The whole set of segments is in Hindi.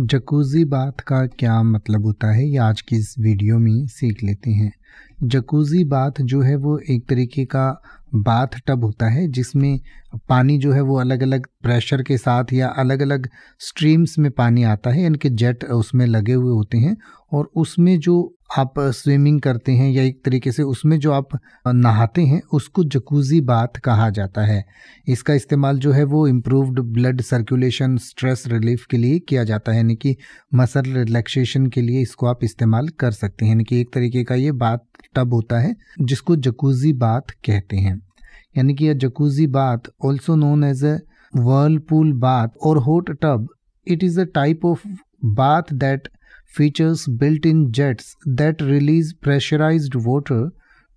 जकूज़ी बात का क्या मतलब होता है ये आज की इस वीडियो में सीख लेते हैं जकूज़ी बाथ जो है वो एक तरीके का बाथ टब होता है जिसमें पानी जो है वो अलग अलग प्रेशर के साथ या अलग अलग स्ट्रीम्स में पानी आता है यानी कि जेट उसमें लगे हुए होते हैं और उसमें जो आप स्विमिंग करते हैं या एक तरीके से उसमें जो आप नहाते हैं उसको जकूज़ी बाथ कहा जाता है इसका इस्तेमाल जो है वो improved blood circulation stress relief के लिए किया जाता है यानी कि मसल रिलैक्सेशन के लिए इसको आप इस्तेमाल कर सकते हैं यानी कि एक तरीके का ये बाथ बाथ टब होता है जिसको जकूजी बाथ कहते हैं यानी कि यह jacuzzi bath also known as a whirlpool bath और hot tub it is a type of bath that features built in jets that release pressurise water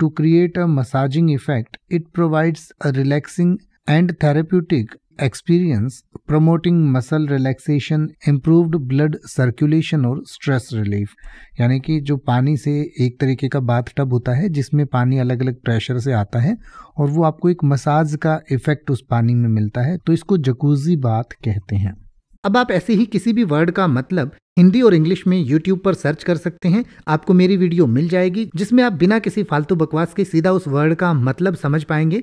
to create a massaging effect it provides a relaxing and therapeutic experience promoting muscle relaxation improved blood circulation और stress relief यानी कि जो पानी से एक तरीके का बाथ टब होता है जिसमें पानी अलग अलग प्रेशर से आता है और वो आपको एक मसाज का इफेक्ट उस पानी में मिलता है तो इसको जकूजी बाथ कहते हैं अब आप ऐसे ही किसी भी वर्ड का मतलब हिंदी और इंग्लिश में यूट्यूब पर सर्च कर सकते हैं आपको मेरी वीडियो मिल जाएगी जिसमें आप बिना किसी फालतू बकवास के सीधा उस वर्ड का मतलब समझ पाएंगे